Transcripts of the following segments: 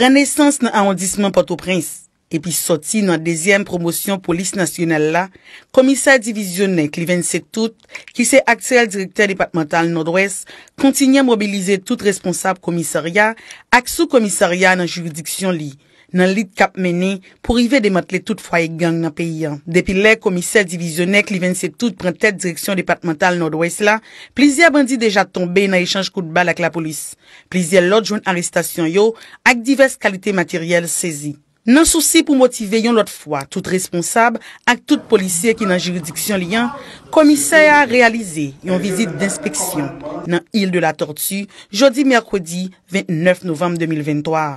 renesans nan arrondissement Port-au-Prince epi soti nan dezyen promosyon polis nasyonel la, komisar divizyon nan Kliven Sektout ki se aksel direkter departemental Nord-Ouest, kontinye mobilize tout responsable komisaria ak sou komisaria nan juridiksyon li. nan lit kap meni pou rive demantle tout fwaye gang nan peyi an. Depi lè, komisèl divizyonèk li ven se tout pren tèt direksyon departemental nan do es la, plizè abandi deja tombe nan echanj kout bal ak la polis. Plizè lòt joun arrestasyon yo ak divers kalite materyèl sezi. Nan souci pou motive yon lot fwa, tout responsab ak tout polisè ki nan juridiksyon li an, komisèl a realize yon vizit d'inspeksyon nan il de la tortue, jodi-merkwadi 29 novem 2023.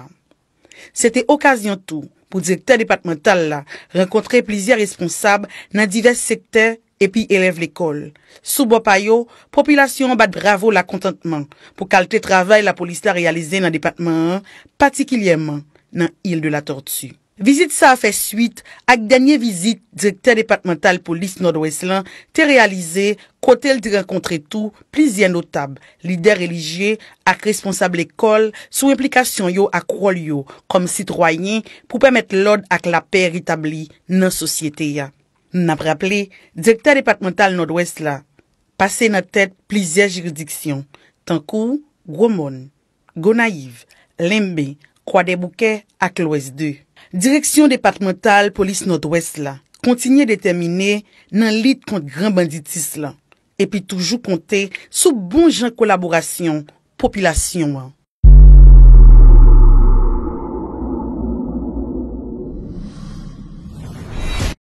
Sete okasyon tou pou dzekte depatmental la renkontre plizye responsab nan divers sekte epi elev lekol. Sou bo payo, populasyon bat bravo la kontantman pou kalte travay la polis la realize nan depatman an, patikilyeman nan il de la tortue. Vizit sa a fe suite ak danye vizit direkter departemental polis Nord-Ouest lan te realize kwa tel di renkontre tou plizien notab, lider religye ak responsable ekol sou implikasyon yo ak kwa liyo kom sitroanyen pou pemet lod ak la per itabli nan sosyete ya. N ap rappele, direkter departemental Nord-Ouest lan pase nan tet plizien jiridiksyon tankou Gwomon, Gwonaiv, Lembe, Kwadebouke ak l'Ouest 2. Direksyon departemental polis nodwes la, kontinye detemine nan lit kont gran banditis la, epi toujou konte sou bon jan kolaborasyon, populasyon.